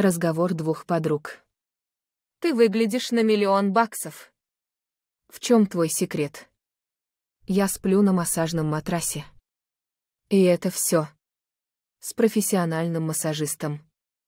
Разговор двух подруг. «Ты выглядишь на миллион баксов». «В чем твой секрет?» «Я сплю на массажном матрасе». «И это все. С профессиональным массажистом.